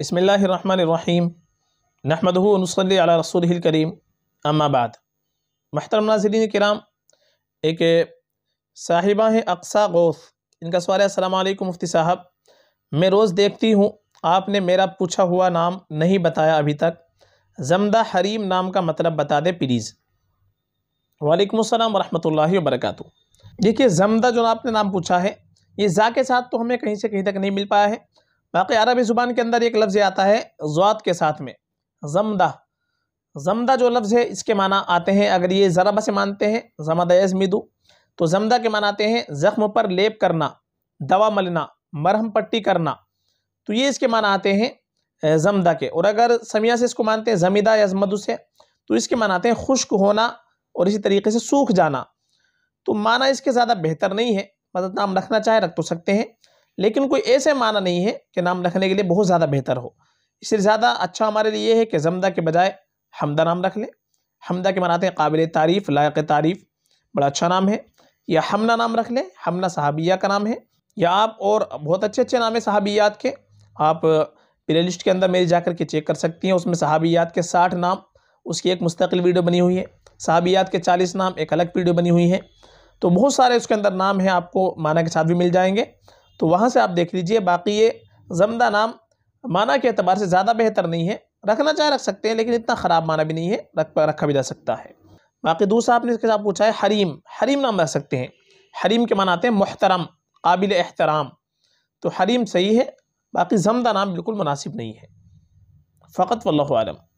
بسم اللہ الرحمن الرحیم نحمد نصلی علی علیہ رسول الکریم بعد محترم ناظرین کرام ایک صاحبہ ہیں اقصا غوث ان کا سوال ہے السلام علیکم مفتی صاحب میں روز دیکھتی ہوں آپ نے میرا پوچھا ہوا نام نہیں بتایا ابھی تک زمدہ حریم نام کا مطلب بتا دے پلیز وعلیکم السلام ورحمۃ اللہ وبرکاتہ دیکھیے زمدہ جو آپ نے نام پوچھا ہے یہ زا کے ساتھ تو ہمیں کہیں سے کہیں تک نہیں مل پایا ہے باقی عربی زبان کے اندر ایک لفظ آتا ہے زوات کے ساتھ میں زمدہ زمدہ جو لفظ ہے اس کے معنی آتے ہیں اگر یہ ذرب سے مانتے ہیں زمدہ یازمدو تو زمدہ کے معنی آتے ہیں زخم پر لیپ کرنا دوا ملنا مرہم پٹی کرنا تو یہ اس کے معنی آتے ہیں زمدہ کے اور اگر سمیہ سے اس کو مانتے ہیں زمیدہ یزمدو سے تو اس کے معنی آتے ہیں خشک ہونا اور اسی طریقے سے سوکھ جانا تو معنی اس کے زیادہ بہتر نہیں ہے مدد مطلب نام رکھنا چاہے رکھ تو سکتے ہیں لیکن کوئی ایسے معنی نہیں ہے کہ نام رکھنے کے لیے بہت زیادہ بہتر ہو اس سے زیادہ اچھا ہمارے لیے یہ ہے کہ زمدہ کے بجائے حمدہ نام رکھ لیں حمدہ کے مناتے ہیں قابل تعریف لائق تعریف بڑا اچھا نام ہے یا ہمنا نام رکھ لیں ہمنا صحابیہ کا نام ہے یا آپ اور بہت اچھے اچھے نام ہیں صحابیات کے آپ پلے لسٹ کے اندر میری جا کر کے چیک کر سکتی ہیں اس میں صحابیات کے ساٹھ نام اس کی ایک مستقل ویڈیو بنی ہوئی ہے صحابیات کے چالیس نام ایک الگ ویڈیو بنی ہوئی ہے تو بہت سارے اس کے اندر نام ہیں آپ کو معنی کے ساتھ بھی مل جائیں گے تو وہاں سے آپ دیکھ لیجئے باقی یہ زمدہ نام معنی کے اعتبار سے زیادہ بہتر نہیں ہے رکھنا چاہے رکھ سکتے ہیں لیکن اتنا خراب معنی بھی نہیں ہے رکھ رکھا بھی جا سکتا ہے باقی دوسرا آپ نے اس کے ساتھ پوچھا ہے حریم حریم نام رکھ سکتے ہیں حریم کے معنی آتے ہیں محترم قابل احترام تو حریم صحیح ہے باقی زمدہ نام بالکل مناسب نہیں ہے فقط واللہ عالم